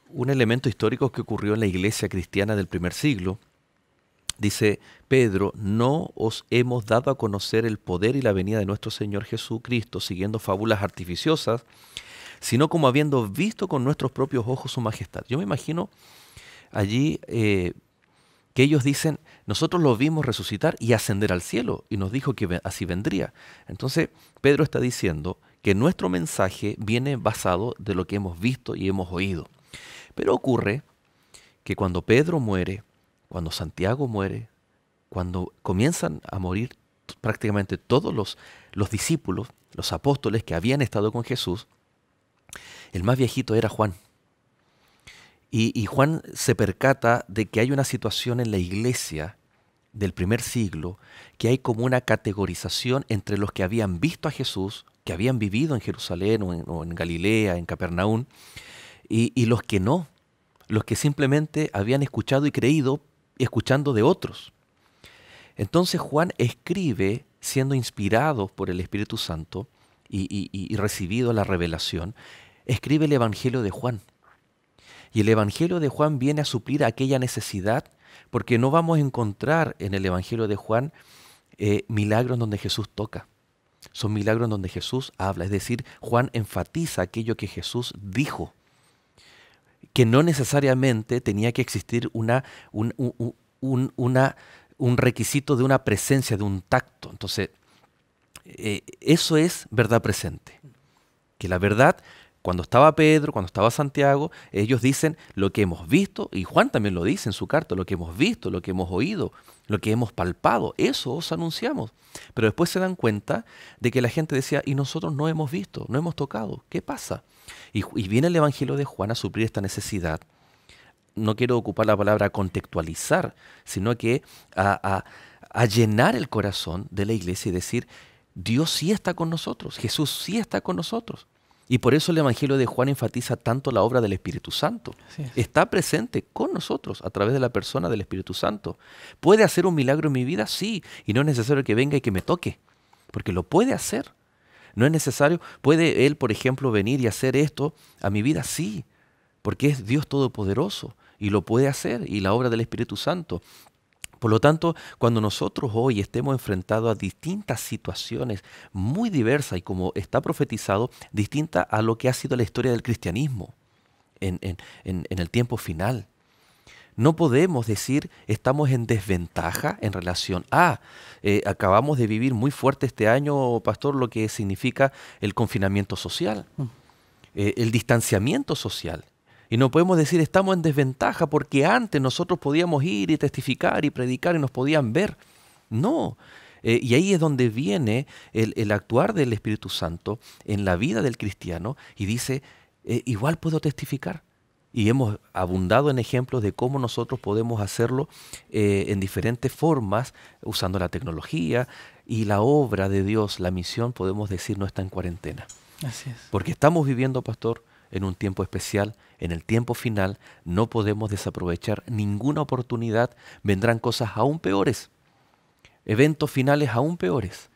un elemento histórico que ocurrió en la iglesia cristiana del primer siglo. Dice Pedro, no os hemos dado a conocer el poder y la venida de nuestro Señor Jesucristo siguiendo fábulas artificiosas, sino como habiendo visto con nuestros propios ojos su majestad. Yo me imagino allí eh, que ellos dicen, nosotros lo vimos resucitar y ascender al cielo, y nos dijo que así vendría. Entonces, Pedro está diciendo que nuestro mensaje viene basado de lo que hemos visto y hemos oído. Pero ocurre que cuando Pedro muere, cuando Santiago muere, cuando comienzan a morir prácticamente todos los, los discípulos, los apóstoles que habían estado con Jesús, el más viejito era Juan. Y, Juan se percata de que hay una situación en la iglesia del primer siglo que hay como una categorización entre los que habían visto a Jesús, que habían vivido en Jerusalén o en, Galilea, en Capernaum, y, los que no, los que simplemente habían escuchado y creído escuchando de otros. Entonces Juan escribe, siendo inspirado por el Espíritu Santo y recibido la revelación, escribe el Evangelio de Juan y el Evangelio de Juan viene a suplir aquella necesidad, porque no vamos a encontrar en el Evangelio de Juan eh, milagros donde Jesús toca. Son milagros donde Jesús habla. Es decir, Juan enfatiza aquello que Jesús dijo, que no necesariamente tenía que existir una, un, requisito de una presencia, de un tacto. Entonces, eh, eso es verdad presente. Que la verdad cuando estaba Pedro, cuando estaba Santiago, ellos dicen lo que hemos visto, y Juan también lo dice en su carta, lo que hemos visto, lo que hemos oído, lo que hemos palpado, eso os anunciamos. Pero después se dan cuenta de que la gente decía, y nosotros no hemos visto, no hemos tocado, ¿qué pasa? Y, viene el Evangelio de Juan a suplir esta necesidad no quiero ocupar la palabra contextualizar, sino que a, llenar el corazón de la iglesia y decir, Dios sí está con nosotros, Jesús sí está con nosotros. Y por eso el Evangelio de Juan enfatiza tanto la obra del Espíritu Santo. Está presente con nosotros a través de la persona del Espíritu Santo. ¿Puede hacer un milagro en mi vida? Sí. Y no es necesario que venga y que me toque, porque lo puede hacer. No es necesario. ¿Puede Él, por ejemplo, venir y hacer esto a mi vida? Sí, porque es Dios Todopoderoso y lo puede hacer y la obra del Espíritu Santo. Por lo tanto, cuando nosotros hoy estemos enfrentados a distintas situaciones muy diversas y como está profetizado, distinta a lo que ha sido la historia del cristianismo en, el tiempo final, no podemos decir estamos en desventaja en relación a, eh, acabamos de vivir muy fuerte este año, pastor, lo que significa el confinamiento social, mm. eh, el distanciamiento social. Y no podemos decir estamos en desventaja porque antes nosotros podíamos ir y testificar y predicar y nos podían ver. No. Eh, y ahí es donde viene el, actuar del Espíritu Santo en la vida del cristiano y dice, eh, igual puedo testificar. Y hemos abundado en ejemplos de cómo nosotros podemos hacerlo eh, en diferentes formas, usando la tecnología y la obra de Dios, la misión, podemos decir, no está en cuarentena. Así es. Porque estamos viviendo, pastor, en un tiempo especial en el tiempo final no podemos desaprovechar ninguna oportunidad, vendrán cosas aún peores, eventos finales aún peores.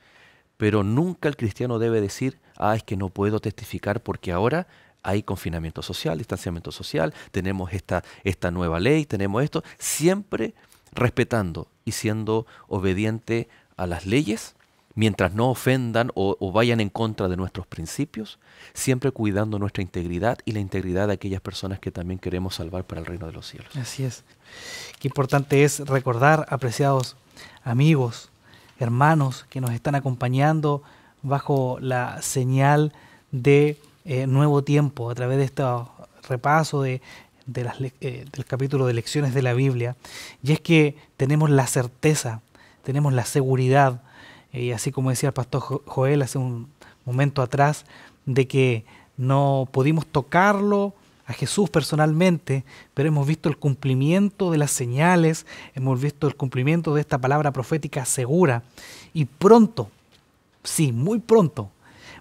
Pero nunca el cristiano debe decir, ah, es que no puedo testificar porque ahora hay confinamiento social, distanciamiento social, tenemos esta, esta nueva ley, tenemos esto, siempre respetando y siendo obediente a las leyes mientras no ofendan o, vayan en contra de nuestros principios, siempre cuidando nuestra integridad y la integridad de aquellas personas que también queremos salvar para el reino de los cielos. Así es. Qué importante es recordar, apreciados amigos, hermanos que nos están acompañando bajo la señal de eh, nuevo tiempo a través de este repaso de las, eh, del capítulo de lecciones de la Biblia, y es que tenemos la certeza, tenemos la seguridad eh, y así como decía el pastor Joel hace un momento atrás, de que no pudimos tocarlo a Jesús personalmente, pero hemos visto el cumplimiento de las señales, hemos visto el cumplimiento de esta palabra profética segura, y pronto, sí, muy pronto,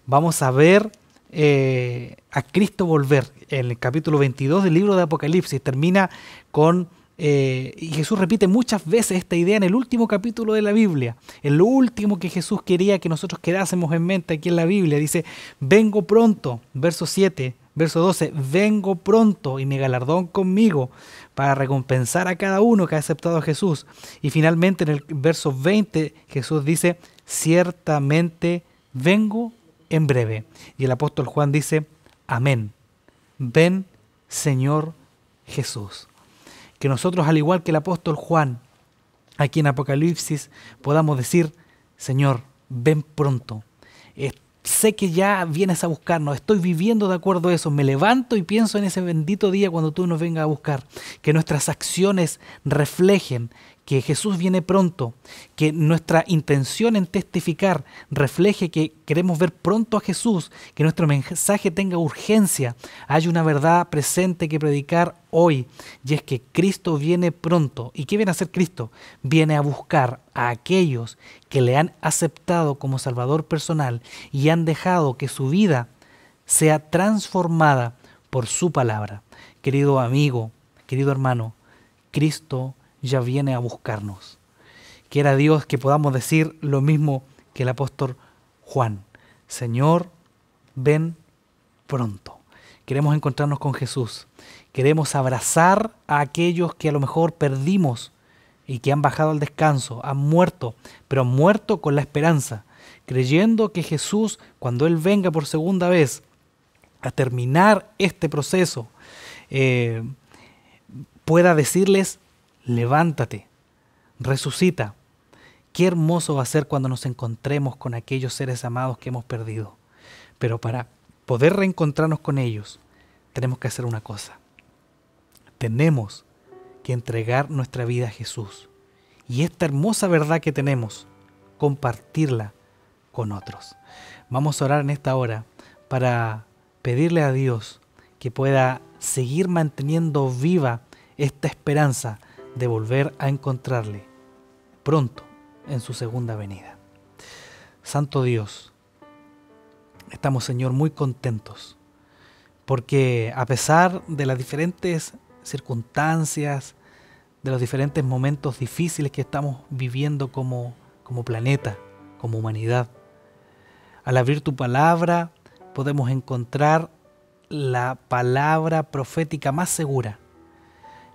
vamos a ver eh, a Cristo volver. En el capítulo 22 del libro de Apocalipsis termina con eh, y Jesús repite muchas veces esta idea en el último capítulo de la Biblia, en lo último que Jesús quería que nosotros quedásemos en mente aquí en la Biblia. Dice, vengo pronto, verso 7, verso 12, vengo pronto y mi galardón conmigo para recompensar a cada uno que ha aceptado a Jesús. Y finalmente en el verso 20 Jesús dice, ciertamente vengo en breve. Y el apóstol Juan dice, amén. Ven, Señor Jesús que nosotros, al igual que el apóstol Juan, aquí en Apocalipsis, podamos decir, Señor, ven pronto. sé que ya vienes a buscarnos, estoy viviendo de acuerdo a eso, me levanto y pienso en ese bendito día cuando tú nos vengas a buscar, que nuestras acciones reflejen que Jesús viene pronto, que nuestra intención en testificar refleje que queremos ver pronto a Jesús, que nuestro mensaje tenga urgencia. Hay una verdad presente que predicar hoy y es que Cristo viene pronto. ¿Y qué viene a hacer Cristo? Viene a buscar a aquellos que le han aceptado como Salvador personal y han dejado que su vida sea transformada por su palabra. Querido amigo, querido hermano, Cristo ya viene a buscarnos. Quiera Dios que podamos decir lo mismo que el apóstol Juan. Señor, ven pronto. Queremos encontrarnos con Jesús. Queremos abrazar a aquellos que a lo mejor perdimos y que han bajado al descanso, han muerto, pero han muerto con la esperanza, creyendo que Jesús, cuando Él venga por segunda vez a terminar este proceso, eh, pueda decirles, levántate, resucita. Qué hermoso va a ser cuando nos encontremos con aquellos seres amados que hemos perdido. Pero para poder reencontrarnos con ellos, tenemos que hacer una cosa. Tenemos que entregar nuestra vida a Jesús. Y esta hermosa verdad que tenemos, compartirla con otros. Vamos a orar en esta hora para pedirle a Dios que pueda seguir manteniendo viva esta esperanza de volver a encontrarle pronto en su segunda venida. Santo Dios, estamos Señor muy contentos porque a pesar de las diferentes circunstancias, de los diferentes momentos difíciles que estamos viviendo como, como planeta, como humanidad, al abrir tu palabra podemos encontrar la palabra profética más segura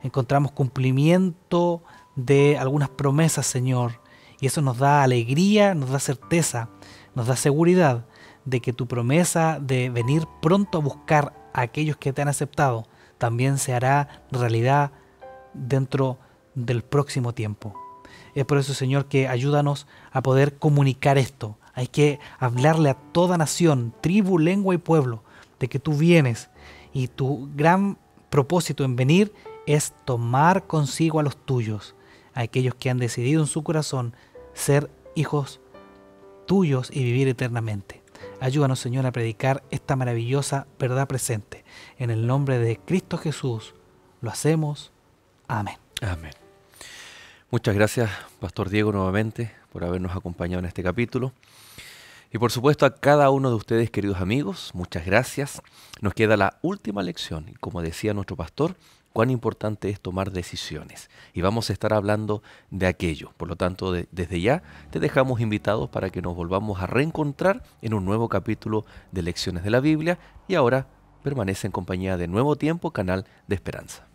encontramos cumplimiento de algunas promesas, Señor. Y eso nos da alegría, nos da certeza, nos da seguridad de que tu promesa de venir pronto a buscar a aquellos que te han aceptado también se hará realidad dentro del próximo tiempo. Es por eso, Señor, que ayúdanos a poder comunicar esto. Hay que hablarle a toda nación, tribu, lengua y pueblo de que tú vienes y tu gran propósito en venir es tomar consigo a los tuyos, a aquellos que han decidido en su corazón ser hijos tuyos y vivir eternamente. Ayúdanos, Señor, a predicar esta maravillosa verdad presente. En el nombre de Cristo Jesús lo hacemos. Amén. Amén. Muchas gracias, Pastor Diego, nuevamente por habernos acompañado en este capítulo. Y por supuesto a cada uno de ustedes, queridos amigos, muchas gracias. Nos queda la última lección y como decía nuestro pastor, cuán importante es tomar decisiones. Y vamos a estar hablando de aquello. Por lo tanto, desde ya te dejamos invitados para que nos volvamos a reencontrar en un nuevo capítulo de Lecciones de la Biblia. Y ahora permanece en compañía de Nuevo Tiempo, Canal de Esperanza.